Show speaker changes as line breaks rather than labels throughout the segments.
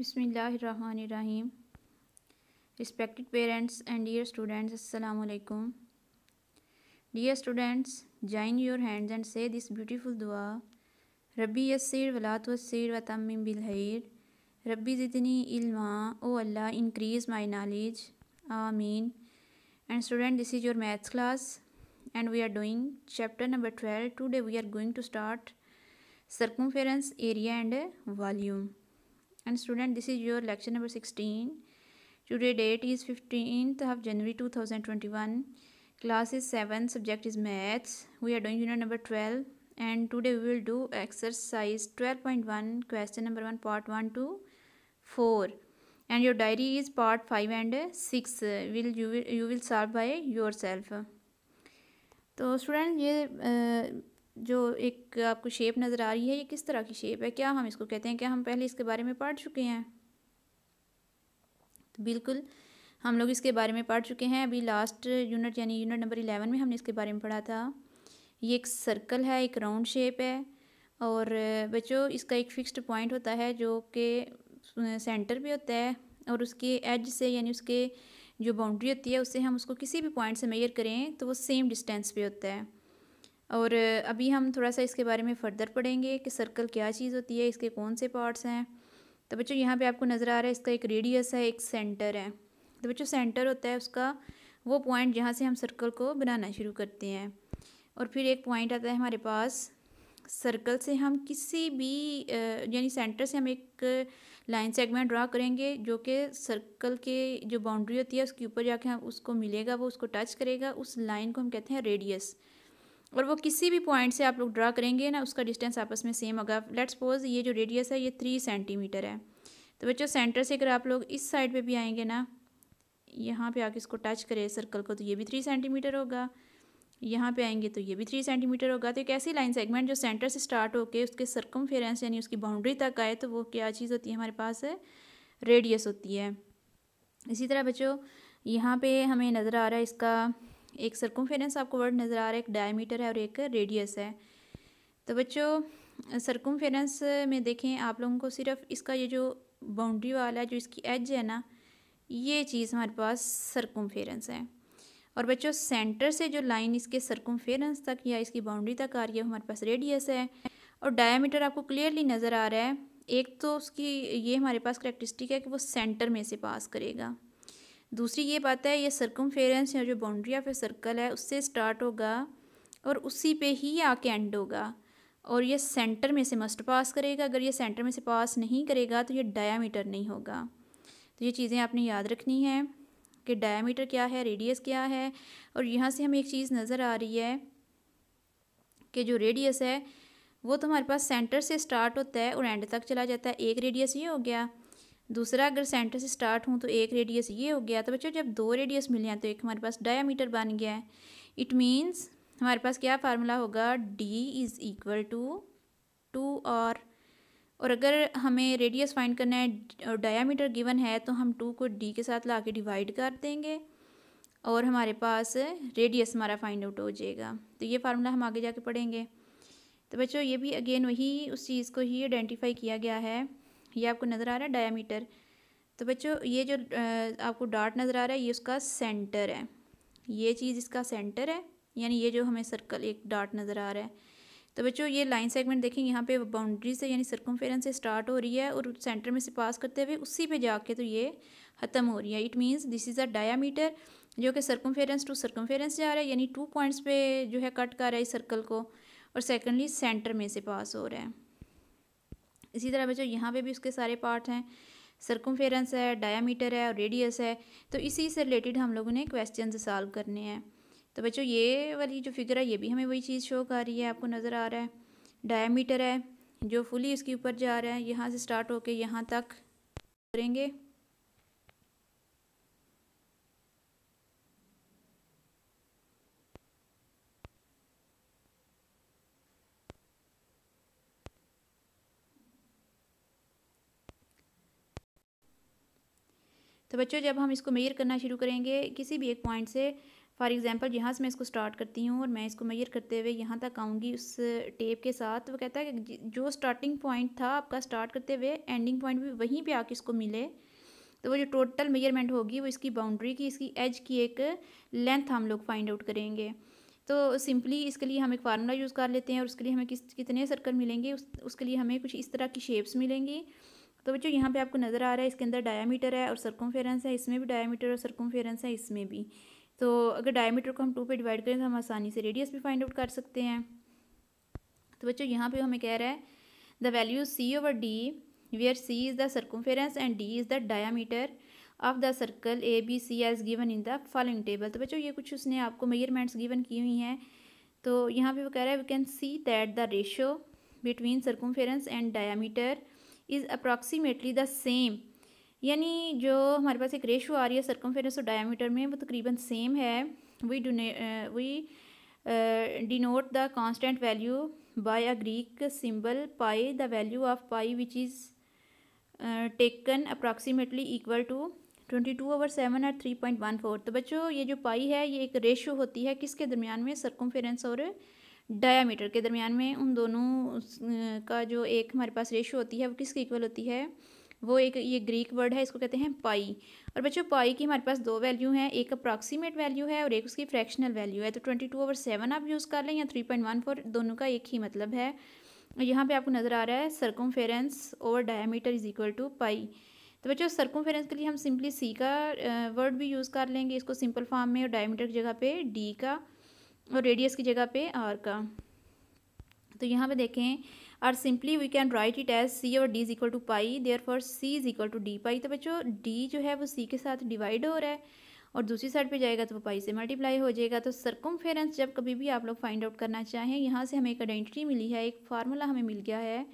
बसमीम respected parents and dear students असलकुम dear students join your hands and say this beautiful दुआ रबी yes or वलात वसर व तमिम बिलहर रबी जितनी इल्मा O Allah increase my knowledge आमीन and student this is your maths class and we are doing chapter number twelve today we are going to start circumference area and volume and student this is your lecture number 16 today date is 15th of january 2021 class is 7 subject is maths we are doing unit number 12 and today we will do exercise 12.1 question number 1 part 1 to 4 and your diary is part 5 and 6 will you will you will solve by yourself तो student ये जो एक आपको shape नज़र आ रही है ये किस तरह की शेप है क्या हम इसको कहते हैं क्या हम पहले इसके बारे में पढ़ चुके हैं तो बिल्कुल हम लोग इसके बारे में पढ़ चुके हैं अभी लास्ट यूनिट यानी यूनिट नंबर इलेवन में हमने इसके बारे में पढ़ा था ये एक सर्कल है एक राउंड शेप है और बच्चों इसका एक फ़िक्स्ड पॉइंट होता है जो कि सेंटर पे होता है और उसके एज से यानी उसके जो बाउंड्री होती है उससे हम उसको किसी भी पॉइंट से मेयर करें तो वो सेम डिस्टेंस पे होता है और अभी हम थोड़ा सा इसके बारे में फ़र्दर पढ़ेंगे कि सर्कल क्या चीज़ होती है इसके कौन से पार्ट्स हैं तो बच्चों यहाँ पे आपको नज़र आ रहा है इसका एक रेडियस है एक सेंटर है तो बच्चों सेंटर होता है उसका वो पॉइंट जहाँ से हम सर्कल को बनाना शुरू करते हैं और फिर एक पॉइंट आता है हमारे पास सर्कल से हम किसी भी यानी सेंटर से हम एक लाइन सेगमेंट ड्रा करेंगे जो कि सर्कल के जो बाउंड्री होती है उसके ऊपर जाके हम उसको मिलेगा वो उसको टच करेगा उस लाइन को हम कहते हैं रेडियस और वो किसी भी पॉइंट से आप लोग ड्रा करेंगे ना उसका डिस्टेंस आपस में सेम होगा लेट्स सपोज ये जो रेडियस है ये थ्री सेंटीमीटर है तो बच्चों सेंटर से अगर आप लोग इस साइड पे भी आएंगे ना यहाँ पे आके इसको टच करें सर्कल को तो ये भी थ्री सेंटीमीटर होगा यहाँ पे आएंगे तो ये भी थ्री सेंटीमीटर होगा तो एक ऐसी लाइन सेगमेंट जो सेंटर से स्टार्ट होकर उसके सर्कम यानी उसकी बाउंड्री तक आए तो वो क्या चीज़ होती है हमारे पास है रेडियस होती है इसी तरह बच्चों यहाँ पे हमें नज़र आ रहा है इसका एक सर्कुमफेरेंस आपको वर्ड नज़र आ रहा है एक डायमीटर है और एक रेडियस है तो बच्चों सर्कुमफेरेंस में देखें आप लोगों को सिर्फ इसका ये जो बाउंड्री वाला है जो इसकी एज है ना ये चीज़ हमारे पास सर्कुमफेरेंस है और बच्चों सेंटर से जो लाइन इसके सर्कुमफेरेंस तक या इसकी बाउंड्री तक आ रही है हमारे पास रेडियस है और डायमीटर आपको क्लियरली नज़र आ रहा है एक तो उसकी ये हमारे पास करेक्टरिस्टिक है कि वो सेंटर में से पास करेगा दूसरी ये बात है ये फेरेंस या जो बाउंड्री ऑफ ए सर्कल है उससे स्टार्ट होगा और उसी पे ही आके एंड होगा और ये सेंटर में से मस्ट पास करेगा अगर ये सेंटर में से पास नहीं करेगा तो ये डायामीटर नहीं होगा तो ये चीज़ें आपने याद रखनी है कि डायामीटर क्या है रेडियस क्या है और यहाँ से हमें एक चीज़ नज़र आ रही है कि जो रेडियस है वो तो हमारे पास सेंटर से स्टार्ट होता है और एंड तक चला जाता है एक रेडियस ये हो गया दूसरा अगर सेंटर से स्टार्ट हूँ तो एक रेडियस ये हो गया तो बच्चों जब दो रेडियस मिले हैं तो एक हमारे पास डायामीटर बन गया है इट मीन्स हमारे पास क्या फार्मूला होगा D is equal to two और और अगर हमें रेडियस फाइंड करना है और डायामीटर गिवन है तो हम टू को डी के साथ ला के डिवाइड कर देंगे और हमारे पास रेडियस हमारा फाइंड आउट हो जाएगा तो ये फार्मूला हम आगे जाके पढ़ेंगे तो बच्चों ये भी अगेन वही उस चीज़ को ही आइडेंटिफाई किया गया है ये आपको नज़र आ रहा है डायामीटर तो बच्चों ये जो आपको डॉट नज़र आ रहा है ये उसका सेंटर है ये चीज़ इसका सेंटर है यानी ये जो हमें सर्कल एक डॉट नज़र आ रहा है तो बच्चों ये लाइन सेगमेंट देखें यहाँ पे बाउंड्री से यानी सर्कमफेरेंस से स्टार्ट हो रही है और सेंटर में से पास करते हुए उसी पे जाके तो ये ख़त्म हो रही है it means this is a diameter जो कि फेरेंस टू सर्कमफेरेंस जा रहा है यानी टू पॉइंट्स पे जो है कट कर रहा है इस सर्कल को और सेकेंडली सेंटर में से पास हो रहा है इसी तरह बच्चों यहाँ पे भी उसके सारे पार्ट हैं सरकमफेरेंस है डायामीटर है और रेडियस है तो इसी से रिलेटेड हम लोगों ने क्वेश्चन सॉल्व करने हैं तो बच्चों ये वाली जो फिगर है ये भी हमें वही चीज़ शो कर रही है आपको नज़र आ रहा है डायामीटर है जो फुली इसके ऊपर जा रहा है यहाँ से स्टार्ट होकर यहाँ तक करेंगे तो बच्चों जब हम इसको मेयर करना शुरू करेंगे किसी भी एक पॉइंट से फॉर एग्ज़ाम्पल यहाँ से मैं इसको स्टार्ट करती हूँ और मैं इसको मेयर करते हुए यहाँ तक आऊँगी उस टेप के साथ वो कहता है कि जो स्टार्टिंग पॉइंट था आपका स्टार्ट करते हुए एंडिंग पॉइंट भी वहीं पर आके इसको मिले तो वो जो टोटल मेजरमेंट होगी वो इसकी बाउंड्री की इसकी एज की एक लेंथ हम लोग फाइंड आउट करेंगे तो सिंपली इसके लिए हम एक फार्मूला यूज़ कर लेते हैं और उसके लिए हमें किस कितने सर्कल मिलेंगे उस उसके लिए हमें कुछ इस तरह की शेप्स मिलेंगी तो बच्चों यहाँ पे आपको नज़र आ रहा है इसके अंदर डायामीटर है और सरकम है इसमें भी डायामीटर और सरकम है इसमें भी तो अगर डायामीटर को हम टू पे डिवाइड करें तो हम आसानी से रेडियस भी फाइंड आउट कर सकते हैं तो बच्चों यहाँ पे हमें कह रहा है the value C over D where C is the circumference and D is the diameter of the circle A B C as given in the following table तो बच्चों ये कुछ उसने आपको मेजरमेंट्स गिवन की हुई हैं तो यहाँ पे वो कह रहा है we can see that the ratio between circumference and diameter is approximately the same यानी जो हमारे पास एक रेशो आ रही है फेरेंस और डायामीटर में वो तकरीबन सेम है we we denote the constant value by a Greek symbol pi the value of pi which is taken approximately equal to twenty two over seven और थ्री पॉइंट वन फोर तो बच्चों ये जो पाई है ये एक रेशो होती है किसके दरमियान में फेरेंस और डायामीटर के दरमियान में उन दोनों का जो एक हमारे पास रेशो होती है वो किसकी इक्वल होती है वो एक ये ग्रीक वर्ड है इसको कहते हैं पाई और बच्चों पाई की हमारे पास दो वैल्यू हैं एक अप्रॉक्सीमेट वैल्यू है और एक उसकी फ्रैक्शनल वैल्यू है तो ट्वेंटी टू ओवर सेवन आप यूज़ कर लें या थ्री पॉइंट वन फोर दोनों का एक ही मतलब है यहाँ पे आपको नज़र आ रहा है circumference over diameter is equal to pi तो बच्चों सरकम फेरेंस के लिए हम सिंपली सी का वर्ड भी यूज़ कर लेंगे इसको सिंपल फॉर्म में और डायामीटर की जगह पर डी का और रेडियस की जगह पे आर का तो यहाँ पे देखें are simply we can write it as C और D is equal to pi therefore C is equal to D pi तो बच्चों डी जो है वो सी के साथ डिवाइड हो रहा है और दूसरी साइड पे जाएगा तो वो पाई से मल्टीप्लाई हो जाएगा तो सरकम जब कभी भी आप लोग फाइंड आउट करना चाहें यहाँ से हमें एक आइडेंटिटी मिली है एक फार्मूला हमें मिल गया है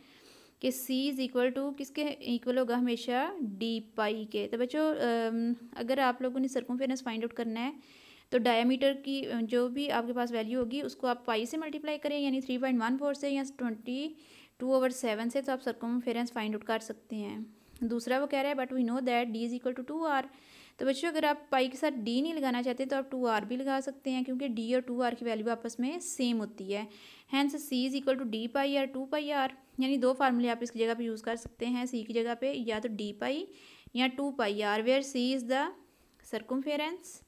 कि सी इज़ इक्वल टू किसके इक्वल होगा हमेशा डी पाई के तो बच्चों अगर आप लोगों ने सरकम फाइंड आउट करना है तो डायमीटर की जो भी आपके पास वैल्यू होगी उसको आप पाई से मल्टीप्लाई करें यानी थ्री पॉइंट वन फोर से या ट्वेंटी टू ओवर सेवन से तो आप सरकम फेरेंस फाइंड आउट कर सकते हैं दूसरा वो कह रहा है but we know that D is equal to two R तो बच्चों अगर आप पाई के साथ डी नहीं लगाना चाहते तो आप टू आर भी लगा सकते हैं क्योंकि डी और टू आर की वैल्यू आपस में सेम होती है hence C is equal to D pi or two pi R यानी दो फार्मूले आप इसकी जगह पे यूज़ कर सकते हैं सी की जगह पे या तो डी पाई या two pi R where C is the circumference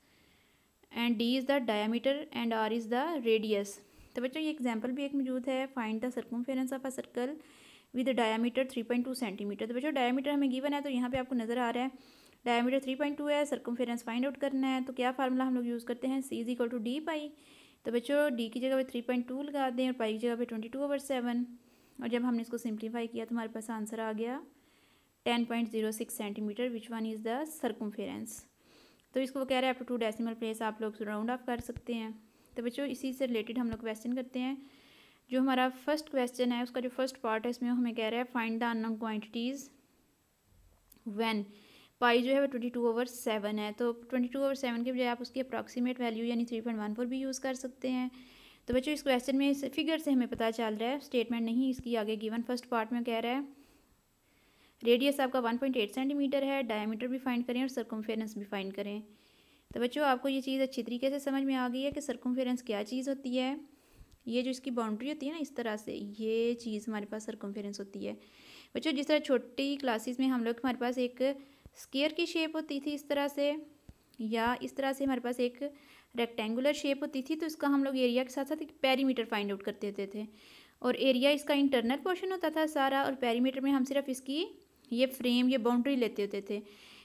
and D is the diameter and R is the radius तो बच्चों ये एग्जाम्पल भी एक मौजूद है find the circumference of a circle with diameter three point two centimetre तो बच्चों diameter हमें गिवन है तो यहाँ पे आपको नज़र आ रहा है डायामीटर थ्री पॉइंट टू है सर्कमफेरेंस फाइंड आउट करना है तो क्या फार्मूला हम लोग यूज़ करते हैं C is equal to D pi तो बच्चों डी की जगह पर थ्री पॉइंट टू लगा दें और पाई की जगह पर ट्वेंटी टू ओवर सेवन और जब हमने इसको सिंप्लीफाई किया तो हमारे पास आंसर आ गया ten point zero six centimetre which one is the circumference तो इसको वो कह रहा है अप टू डेसिमल प्लेस आप लोग राउंड ऑफ कर सकते हैं तो बच्चों इसी से रिलेटेड हम लोग क्वेश्चन करते हैं जो हमारा फर्स्ट क्वेश्चन है उसका जो फर्स्ट पार्ट है इसमें हमें कह रहा है find the un quantities one pi जो है वो ट्वेंटी टू ओवर सेवन है तो ट्वेंटी टू ओवर सेवन के बजाय आप उसकी अप्रॉक्सीमेट वैल्यू यानी थ्री पॉइंट वन फोर भी यूज़ कर सकते हैं तो बच्चों इस क्वेश्चन में इस फिगर से हमें पता चल रहा है स्टेटमेंट नहीं इसकी आगे गिवन फर्स्ट पार्ट में कह रहा है रेडियस आपका वन पॉइंट एट सेंटीमीटर है डायमीटर भी फाइंड करें और सरकमफेरेंस भी फाइंड करें तो बच्चों आपको ये चीज़ अच्छी तरीके से समझ में आ गई है कि सर्कमफेरेंस क्या चीज़ होती है ये जो इसकी बाउंड्री होती है ना इस तरह से ये चीज़ हमारे पास सर्कमफेरेंस होती है बच्चों जिस तरह छोटी क्लासेस में हम लोग हमारे पास एक स्केयर की शेप होती थी इस तरह से या इस तरह से हमारे पास एक रेक्टेंगुलर शेप होती थी तो इसका हम लोग एरिया के साथ साथ एक पैरीमीटर फाइंड आउट करते थे और एरिया इसका इंटरनल पोर्शन होता था सारा और पैरीमीटर में हम सिर्फ इसकी ये फ्रेम ये बाउंड्री लेते होते थे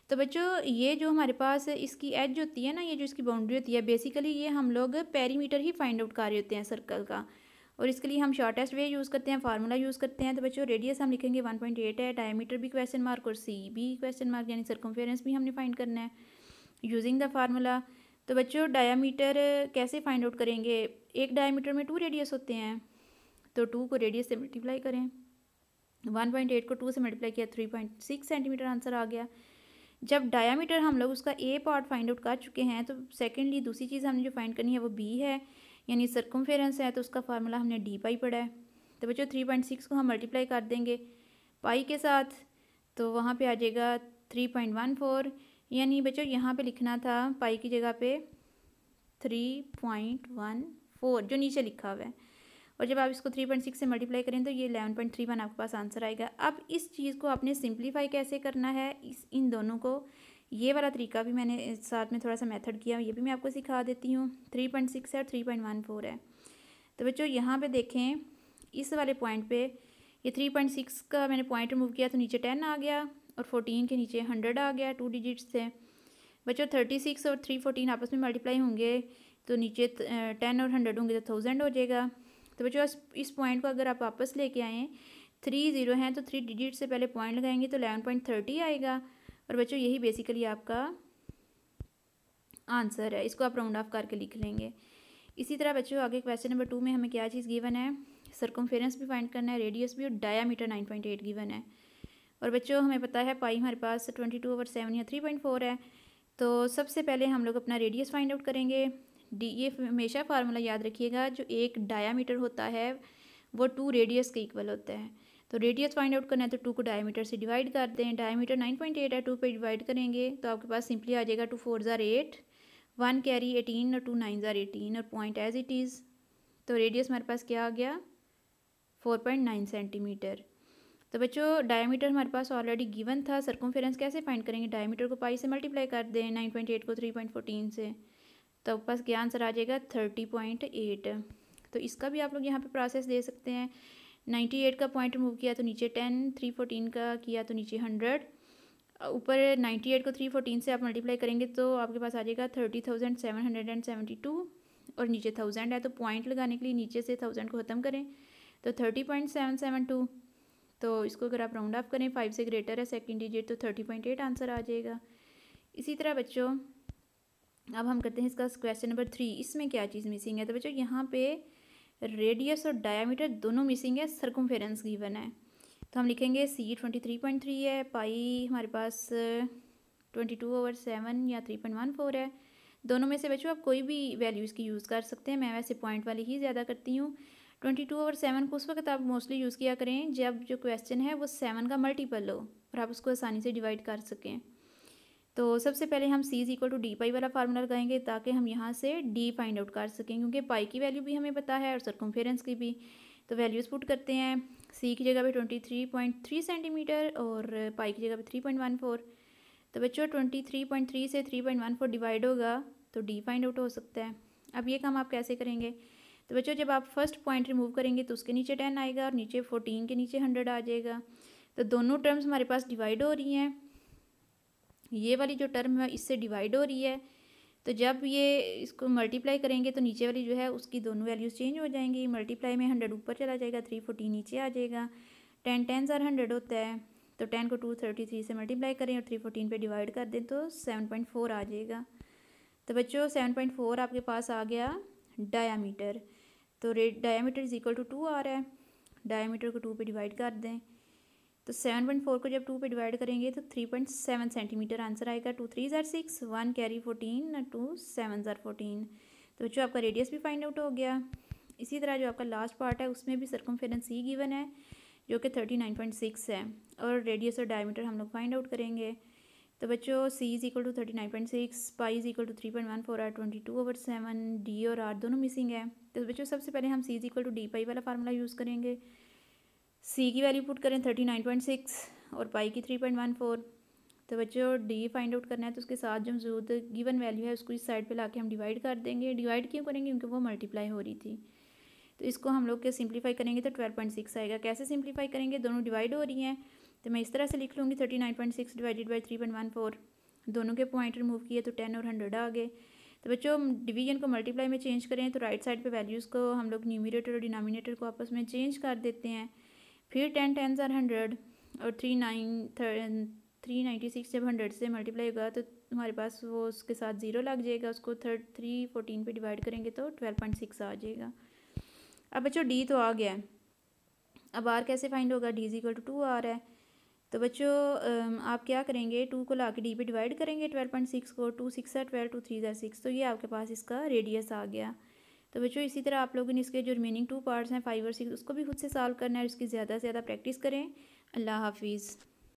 तो बच्चों ये जो हमारे पास इसकी एज होती है ना ये जो इसकी बाउंड्री होती है बेसिकली ये हम लोग पेरीमीटर ही फाइंड आउट कर रहे होते हैं सर्कल का और इसके लिए हम शॉर्टेस्ट वे यूज़ करते हैं फार्मूला यूज़ करते हैं तो बच्चों रेडियस हम लिखेंगे वन पॉइंट एट है डायमीटर भी क्वेश्चन मार्क और सी भी क्वेश्चन मार्क यानी सरकमफेरेंस भी हमने फाइंड करना है यूजिंग द फार्मूला तो बच्चों डायामीटर कैसे फाइंड आउट करेंगे एक डायामीटर में टू रेडियस होते हैं तो टू को रेडियस से मल्टीप्लाई करें वन पॉइंट एट को टू से मल्टीप्लाई किया three point six centimetre answer आ गया जब डायामीटर हम लोग उसका ए पार्ट फाइंड आउट कर चुके हैं तो सेकेंडली दूसरी चीज़ हमने जो फाइंड करनी है वो बी है यानी सर्कमफेरेंस है तो उसका फार्मूला हमने डी पाई पढ़ा है तो बच्चों थ्री पॉइंट सिक्स को हम मल्टीप्लाई कर देंगे पाई के साथ तो वहाँ पे आ जाएगा थ्री पॉइंट वन फोर यानी बच्चों यहाँ पे लिखना था पाई की जगह पे थ्री पॉइंट वन फोर जो नीचे लिखा हुआ है और जब आप इसको थ्री पॉइंट सिक्स से मल्टीप्लाई करें तो ये इलेवन पॉइंट थ्री वन आपके पास आंसर आएगा अब इस चीज़ को आपने सिंप्लीफाई कैसे करना है इस इन दोनों को ये वाला तरीका भी मैंने साथ में थोड़ा सा मेथड किया ये भी मैं आपको सिखा देती हूँ थ्री पॉइंट सिक्स है और थ्री पॉइंट वन फोर है तो बच्चों यहाँ पे देखें इस वाले पॉइंट पे ये थ्री पॉइंट सिक्स का मैंने पॉइंट रिमूव किया तो नीचे टेन आ गया और फोर्टीन के नीचे हंड्रेड आ गया टू डिजिट्स थे बच्चों थर्टी सिक्स और थ्री फोर्टीन आपस में मल्टीप्लाई होंगे तो नीचे टेन और हंड्रेड होंगे तो थाउजेंड हो जाएगा तो बच्चों इस पॉइंट को अगर आप वापस लेके आएँ थ्री ज़ीरो हैं तो थ्री डिजिट से पहले पॉइंट लगाएंगे तो एलेवन पॉइंट थर्टी आएगा और बच्चों यही बेसिकली आपका आंसर है इसको आप राउंड ऑफ करके लिख लेंगे इसी तरह बच्चों आगे क्वेश्चन नंबर टू में हमें क्या चीज़ गिवन है सरकमफेरेंस भी फाइंड करना है रेडियस भी और diameter nine point eight given है और बच्चों हमें पता है पाई हमारे पास ट्वेंटी टू ओवर सेवन या थ्री पॉइंट फोर है तो सबसे पहले हम लोग अपना रेडियस फाइंड आउट करेंगे डी ये हमेशा फार्मूला याद रखिएगा जो एक डायामीटर होता है वो टू रेडियस के इक्वल होता है तो रेडियस फाइंड आउट करना है तो टू को डायमीटर से डिवाइड कर दें डायमीटर नाइन पॉइंट एट है टू पे डिवाइड करेंगे तो आपके पास सिंपली आ जाएगा two four are eight one carry eighteen और टू नाइन ज़ार एटीन और पॉइंट एज इट इज़ तो रेडियस हमारे पास क्या आ गया फोर पॉइंट नाइन सेंटीमीटर तो बच्चों डायमीटर हमारे पास ऑलरेडी गिवन था सरकमफेरेंस कैसे फाइंड करेंगे डायमीटर को पाई से मल्टीप्लाई कर दें नाइन पॉइंट एट को थ्री पॉइंट से तो आपके पास क्या आंसर आ जाएगा थर्टी पॉइंट एट तो इसका भी आप लोग यहाँ पे प्रोसेस दे सकते हैं नाइन्टी एट का पॉइंट मूव किया तो नीचे टेन थ्री फोर्टीन का किया तो नीचे हंड्रेड ऊपर नाइन्टी एट को थ्री फोर्टीन से आप मल्टीप्लाई करेंगे तो आपके पास आ जाएगा thirty thousand seven hundred and seventy two और नीचे थाउजेंड है तो पॉइंट लगाने के लिए नीचे से थाउजेंड को ख़त्म करें तो thirty point seven seven two तो इसको अगर आप राउंड ऑफ करें फाइव से ग्रेटर है सेकेंड डिजिट तो थर्टी पॉइंट एट आंसर आ जाएगा इसी तरह बच्चों अब हम करते हैं इसका क्वेश्चन नंबर थ्री इसमें क्या चीज़ मिसिंग है तो बच्चों यहाँ पे रेडियस और डायमीटर दोनों मिसिंग है सरकम गिवन है तो हम लिखेंगे C twenty three point three है पाई हमारे पास ट्वेंटी टू ओवर सेवन या थ्री पॉइंट वन फोर है दोनों में से बच्चों आप कोई भी वैल्यू इसकी यूज़ कर सकते हैं मैं वैसे पॉइंट वाली ही ज़्यादा करती हूँ ट्वेंटी टू ओवर सेवन को उस वक्त आप मोस्टली यूज़ किया करें जब जो क्वेश्चन है वो सेवन का मल्टीपल हो और आप उसको आसानी से डिवाइड कर सकें तो सबसे पहले हम C is equal to D pi वाला फार्मूला लगाएंगे ताकि हम यहाँ से डी फाइंड आउट कर सकें क्योंकि पाई की वैल्यू भी हमें पता है और सरकमफेरेंस की भी तो वैल्यूज़ पुट करते हैं सी की जगह पे twenty three point three centimetre और पाई की जगह पे थ्री पॉइंट वन फोर तो बच्चों ट्वेंटी थ्री पॉइंट थ्री से three point one four divide होगा तो डी फाइंड आउट हो सकता है अब ये काम आप कैसे करेंगे तो बच्चों जब आप फर्स्ट पॉइंट रिमूव करेंगे तो उसके नीचे टेन आएगा और नीचे फोर्टीन के नीचे हंड्रेड आ जाएगा तो दोनों टर्म्स हमारे पास डिवाइड हो रही हैं ये वाली जो टर्म है इससे डिवाइड हो रही है तो जब ये इसको मल्टीप्लाई करेंगे तो नीचे वाली जो है उसकी दोनों वैल्यूज़ चेंज हो जाएंगी मल्टीप्लाई में हंड्रेड ऊपर चला जाएगा थ्री फोर्टी नीचे आ जाएगा टेन टेन सर हंड्रेड होता है तो टेन को टू थर्टी थ्री से मल्टीप्लाई करें और थ्री फोर्टीन पर डिवाइड कर दें तो सेवन पॉइंट फोर आ जाएगा तो बच्चों सेवन पॉइंट फोर आपके पास आ गया डायामीटर तो रेट diameter is equal to two आ रहा है डायामीटर को टू पर डिवाइड कर दें तो सेवन पॉइंट फोर को जब टू पे डिवाइड करेंगे तो three point seven centimetre answer आएगा two three are six one carry fourteen two seven are fourteen तो बच्चों आपका रेडियस भी फाइंड आउट हो गया इसी तरह जो आपका लास्ट पार्ट है उसमें भी फेरन ही गिवन है जो कि थर्टी नाइन पॉइंट सिक्स है और रेडियस और डायमीटर हम लोग फाइंड आउट करेंगे तो बच्चों C is equal to thirty nine point six pi is equal to three point one four or twenty two over seven D और आर दोनों मिसिंग है तो बच्चों सबसे पहले हम C is equal to D pi वाला फार्मूला यूज़ करेंगे सी की वैल्यू पुट करें थर्टी नाइन पॉइंट सिक्स और पाई की थ्री पॉइंट वन फोर तो बच्चों डी फाइंड आउट करना है तो उसके साथ जो मौजूद गिवन वैल्यू है उसको इस साइड पे लाके हम डिवाइड कर देंगे डिवाइड क्यों करेंगे क्योंकि वो मल्टीप्लाई हो रही थी तो इसको हम लोग के सिंप्लीफाई करेंगे तो ट्वेल्व पॉइंट सिक्स आएगा कैसे सिंप्लीफाई करेंगे दोनों डिवाइड हो रही हैं तो मैं इस तरह से लिख लूँगी thirty nine point six divided by three point one four दोनों के पॉइंट रिमूव किए तो टेन और हंड्रेड आ गए तो बच्चों डिवीजन को मल्टीप्लाई में चेंज करें तो राइट साइड पर वैल्यूज़ को हम लोग न्यूमिनेटर और डिनोमिनेटर को आपस में चेंज कर देते हैं फिर टेन टेंस सर हंड्रेड और three nine three ninety six जब हंड्रेड से मल्टीप्लाई होगा तो हमारे पास वो उसके साथ ज़ीरो लग जाएगा उसको थर्ड थ्री फोर्टीन पर डिवाइड करेंगे तो ट्वेल्व पॉइंट सिक्स आ जाएगा अब बच्चों डी तो आ गया है अब आर कैसे फाइंड होगा D is equal to two R है तो बच्चों आप क्या करेंगे टू को ला के डी पे डिवाइड करेंगे ट्वेल्व पॉइंट सिक्स को टू सिक्स है twelve two three are six तो ये आपके पास इसका रेडियस आ गया तो बच्चों इसी तरह आप लोगों ने इसके जो रिमेनिंग टू पार्ट्स हैं फाइव और सिक्स उसको भी खुद से सॉल्व करना है और इसकी ज़्यादा से ज़्यादा प्रैक्टिस करें अल्लाह हाफिज़